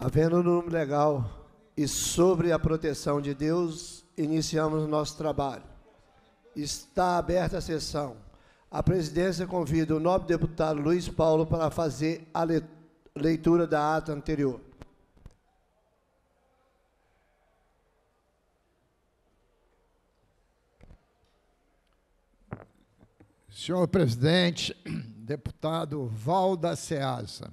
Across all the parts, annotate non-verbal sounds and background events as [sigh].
Havendo um número legal e sobre a proteção de Deus, iniciamos o nosso trabalho. Está aberta a sessão. A presidência convida o nobre deputado Luiz Paulo para fazer a leitura da ata anterior. Senhor presidente, [clears throat] deputado Valda Ceasa,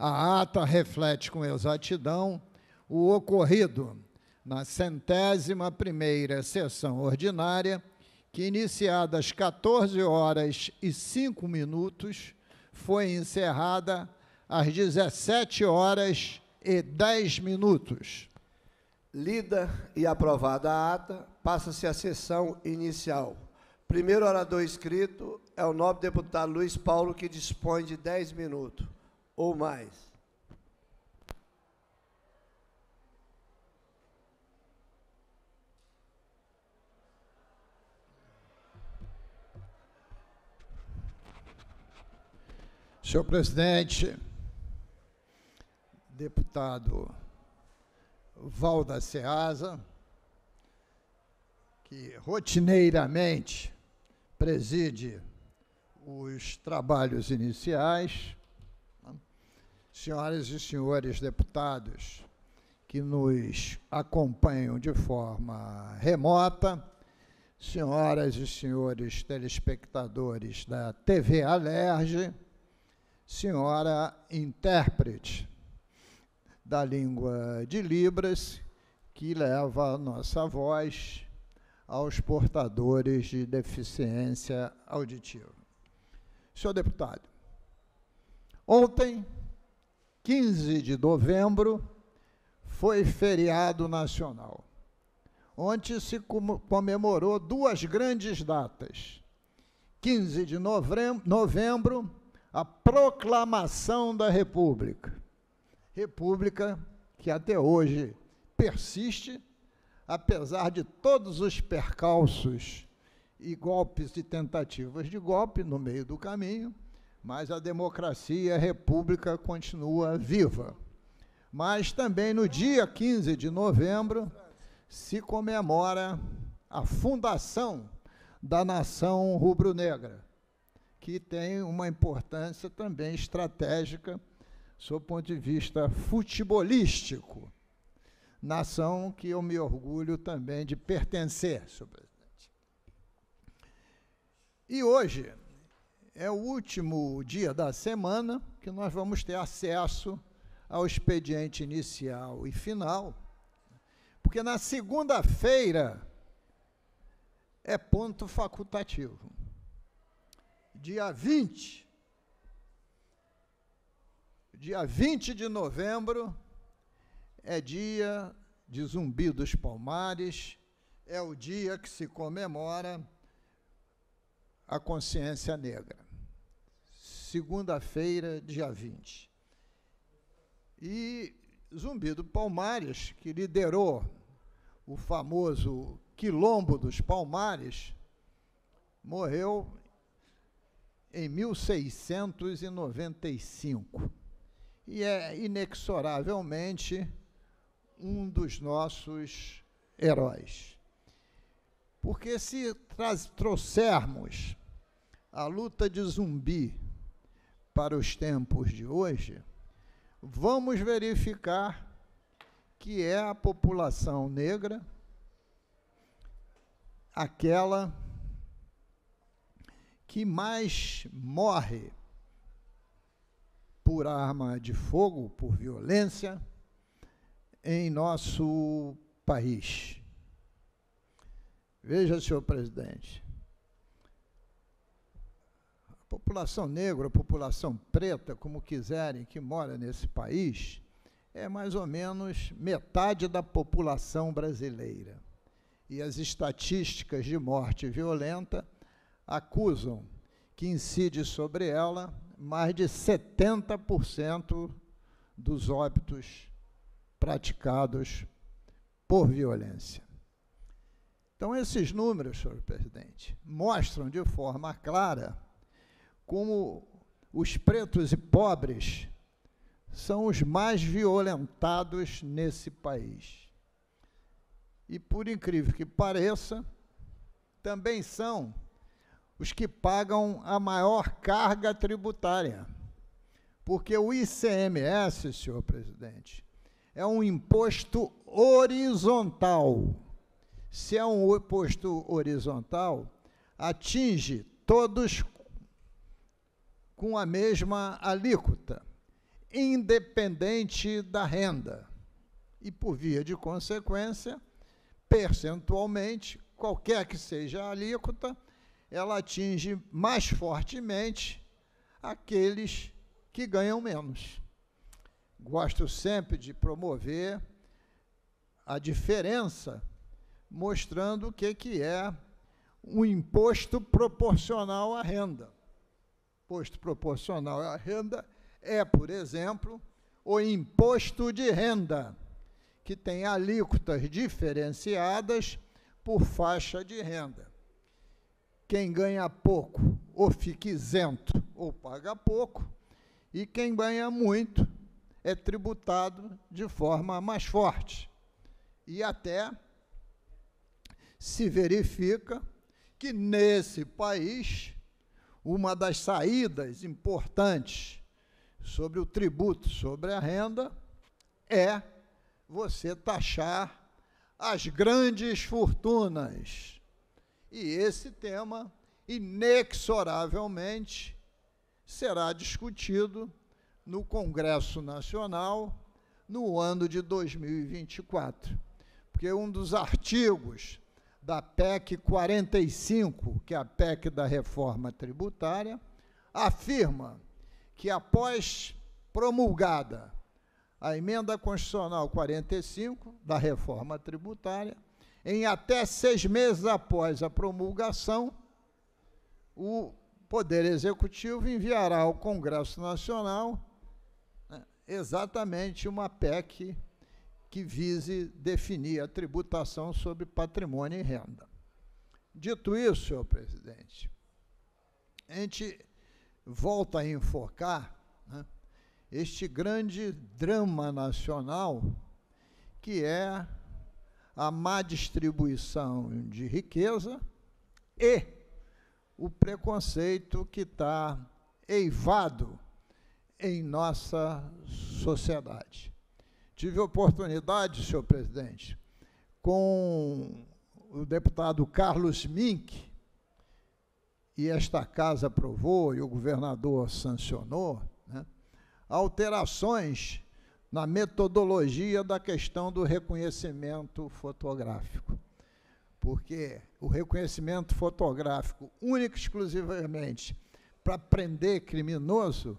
a ata reflete com exatidão o ocorrido na centésima primeira sessão ordinária, que iniciada às 14 horas e 5 minutos, foi encerrada às 17 horas e 10 minutos. Lida e aprovada a ata, passa-se a sessão inicial. Primeiro orador escrito é o nobre deputado Luiz Paulo, que dispõe de 10 minutos ou mais. Senhor presidente, deputado Valda Ceasa, que rotineiramente preside os trabalhos iniciais, senhoras e senhores deputados que nos acompanham de forma remota, senhoras e senhores telespectadores da TV Alerge, senhora intérprete da língua de Libras, que leva a nossa voz aos portadores de deficiência auditiva. Senhor deputado, ontem 15 de novembro, foi feriado nacional, onde se comemorou duas grandes datas. 15 de novembro, a proclamação da República. República que até hoje persiste, apesar de todos os percalços e golpes e tentativas de golpe no meio do caminho mas a democracia a república continua viva. Mas também no dia 15 de novembro se comemora a fundação da nação rubro-negra, que tem uma importância também estratégica sob o ponto de vista futebolístico. Nação que eu me orgulho também de pertencer, senhor presidente. E hoje, é o último dia da semana que nós vamos ter acesso ao expediente inicial e final, porque na segunda-feira é ponto facultativo. Dia 20, dia 20 de novembro é dia de Zumbi dos Palmares, é o dia que se comemora a consciência negra segunda-feira, dia 20. E Zumbido Palmares, que liderou o famoso Quilombo dos Palmares, morreu em 1695 e é inexoravelmente um dos nossos heróis. Porque se trouxermos a luta de zumbi para os tempos de hoje, vamos verificar que é a população negra aquela que mais morre por arma de fogo, por violência, em nosso país. Veja, senhor presidente, população negra, população preta, como quiserem, que mora nesse país, é mais ou menos metade da população brasileira. E as estatísticas de morte violenta acusam que incide sobre ela mais de 70% dos óbitos praticados por violência. Então, esses números, senhor presidente, mostram de forma clara como os pretos e pobres são os mais violentados nesse país. E por incrível que pareça, também são os que pagam a maior carga tributária. Porque o ICMS, senhor presidente, é um imposto horizontal. Se é um imposto horizontal, atinge todos com a mesma alíquota, independente da renda. E, por via de consequência, percentualmente, qualquer que seja a alíquota, ela atinge mais fortemente aqueles que ganham menos. Gosto sempre de promover a diferença, mostrando o que, que é um imposto proporcional à renda imposto proporcional à renda é, por exemplo, o imposto de renda, que tem alíquotas diferenciadas por faixa de renda. Quem ganha pouco ou fica isento ou paga pouco, e quem ganha muito é tributado de forma mais forte. E até se verifica que nesse país uma das saídas importantes sobre o tributo sobre a renda é você taxar as grandes fortunas. E esse tema, inexoravelmente, será discutido no Congresso Nacional no ano de 2024. Porque um dos artigos da PEC 45, que é a PEC da reforma tributária, afirma que após promulgada a emenda constitucional 45 da reforma tributária, em até seis meses após a promulgação, o Poder Executivo enviará ao Congresso Nacional né, exatamente uma PEC que vise definir a tributação sobre patrimônio e renda. Dito isso, senhor presidente, a gente volta a enfocar né, este grande drama nacional que é a má distribuição de riqueza e o preconceito que está eivado em nossa sociedade. Tive oportunidade, senhor presidente, com o deputado Carlos Mink, e esta casa aprovou e o governador sancionou, né, alterações na metodologia da questão do reconhecimento fotográfico. Porque o reconhecimento fotográfico, único e exclusivamente para prender criminoso,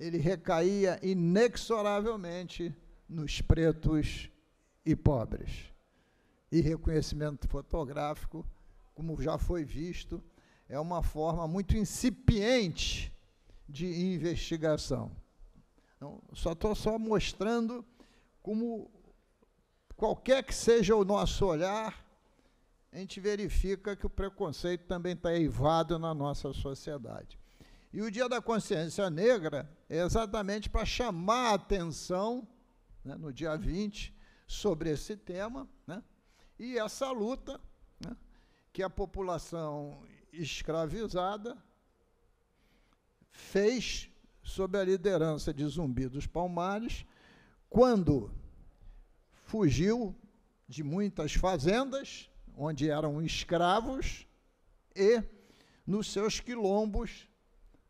ele recaía inexoravelmente nos pretos e pobres. E reconhecimento fotográfico, como já foi visto, é uma forma muito incipiente de investigação. Então, só estou só mostrando como qualquer que seja o nosso olhar, a gente verifica que o preconceito também está eivado na nossa sociedade. E o Dia da Consciência Negra é exatamente para chamar a atenção né, no dia 20, sobre esse tema, né, e essa luta né, que a população escravizada fez sob a liderança de Zumbi dos Palmares, quando fugiu de muitas fazendas, onde eram escravos, e nos seus quilombos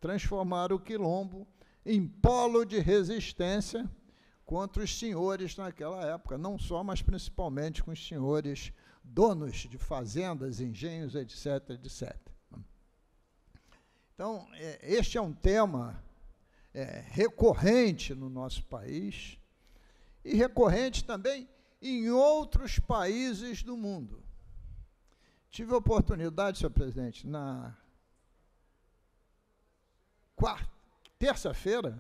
transformaram o quilombo em polo de resistência contra os senhores naquela época, não só, mas principalmente com os senhores donos de fazendas, engenhos, etc., etc. Então, é, este é um tema é, recorrente no nosso país e recorrente também em outros países do mundo. Tive a oportunidade, senhor presidente, na quarta, terça-feira,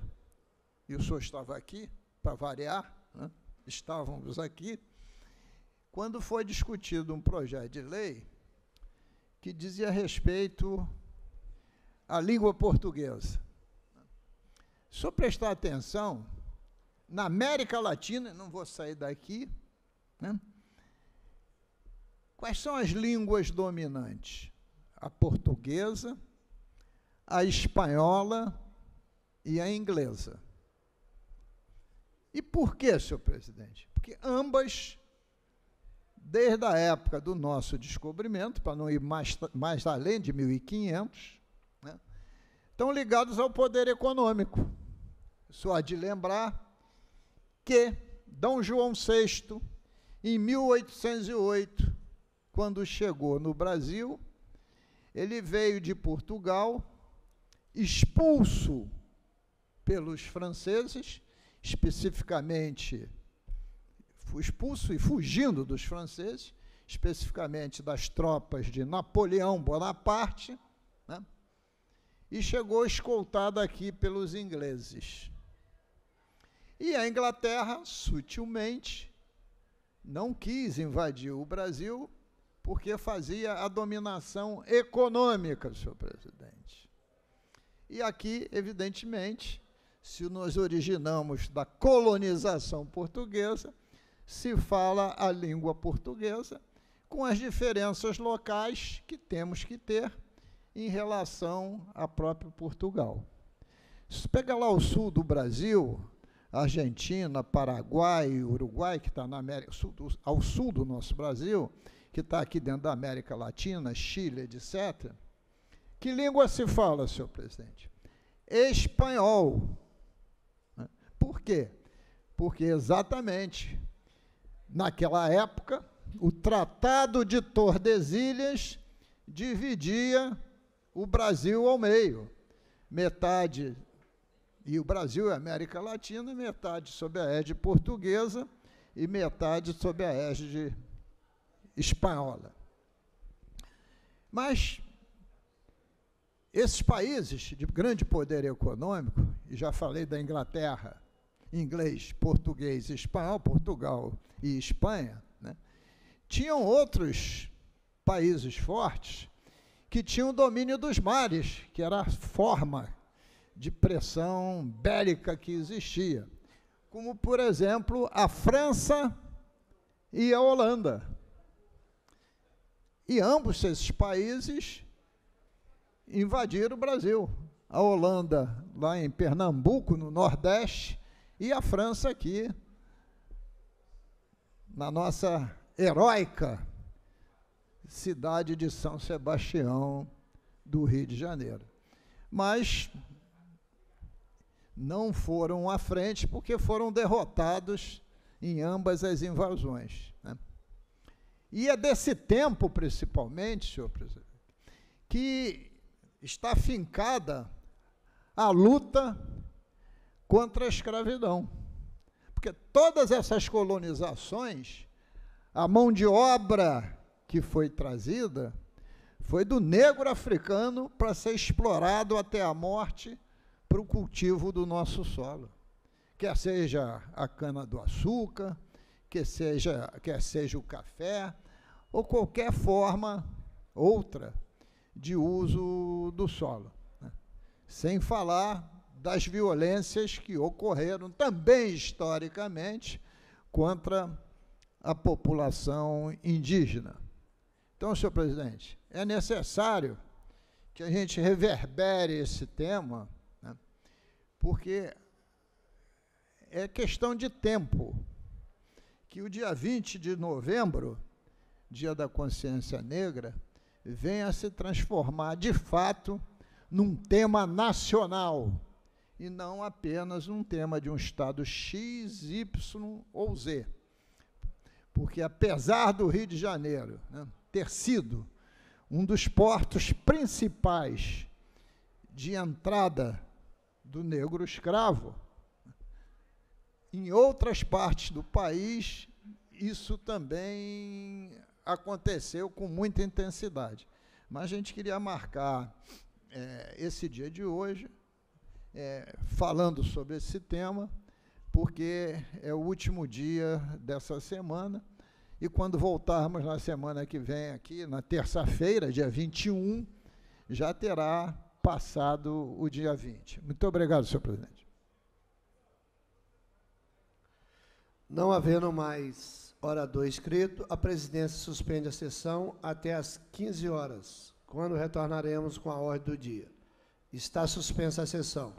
e o senhor estava aqui, para variar, né? estávamos aqui, quando foi discutido um projeto de lei que dizia respeito à língua portuguesa. Se eu prestar atenção, na América Latina, não vou sair daqui, né? quais são as línguas dominantes? A portuguesa, a espanhola e a inglesa. E por que, senhor presidente? Porque ambas, desde a época do nosso descobrimento, para não ir mais, mais além de 1500, né, estão ligados ao poder econômico. Só de lembrar que Dom João VI, em 1808, quando chegou no Brasil, ele veio de Portugal, expulso pelos franceses especificamente expulso e fugindo dos franceses, especificamente das tropas de Napoleão Bonaparte, né? e chegou escoltado aqui pelos ingleses. E a Inglaterra, sutilmente, não quis invadir o Brasil porque fazia a dominação econômica, senhor presidente. E aqui, evidentemente, se nós originamos da colonização portuguesa, se fala a língua portuguesa, com as diferenças locais que temos que ter em relação a próprio Portugal. Se pega lá o sul do Brasil, Argentina, Paraguai, Uruguai, que está na América, sul do, ao sul do nosso Brasil, que está aqui dentro da América Latina, Chile, etc. Que língua se fala, senhor presidente? Espanhol. Por quê? Porque exatamente naquela época, o Tratado de Tordesilhas dividia o Brasil ao meio. Metade, e o Brasil é América Latina, metade sob a égide portuguesa e metade sob a égide espanhola. Mas esses países de grande poder econômico, e já falei da Inglaterra, inglês, português espanhol, Portugal e Espanha, né? tinham outros países fortes que tinham o domínio dos mares, que era a forma de pressão bélica que existia. Como, por exemplo, a França e a Holanda. E ambos esses países invadiram o Brasil. A Holanda, lá em Pernambuco, no Nordeste, e a França aqui, na nossa heróica cidade de São Sebastião do Rio de Janeiro. Mas não foram à frente porque foram derrotados em ambas as invasões. Né? E é desse tempo, principalmente, senhor presidente, que está fincada a luta contra a escravidão. Porque todas essas colonizações, a mão de obra que foi trazida foi do negro africano para ser explorado até a morte para o cultivo do nosso solo. Quer seja a cana do açúcar, quer seja, quer seja o café, ou qualquer forma outra de uso do solo. Né? Sem falar das violências que ocorreram também historicamente contra a população indígena. Então, senhor presidente, é necessário que a gente reverbere esse tema, né, porque é questão de tempo que o dia 20 de novembro, dia da consciência negra, venha a se transformar de fato num tema nacional e não apenas um tema de um estado X, Y ou Z. Porque, apesar do Rio de Janeiro né, ter sido um dos portos principais de entrada do negro escravo, em outras partes do país, isso também aconteceu com muita intensidade. Mas a gente queria marcar é, esse dia de hoje é, falando sobre esse tema, porque é o último dia dessa semana. E quando voltarmos na semana que vem, aqui, na terça-feira, dia 21, já terá passado o dia 20. Muito obrigado, senhor presidente. Não havendo mais orador inscrito, a presidência suspende a sessão até às 15 horas, quando retornaremos com a ordem do dia. Está suspensa a sessão.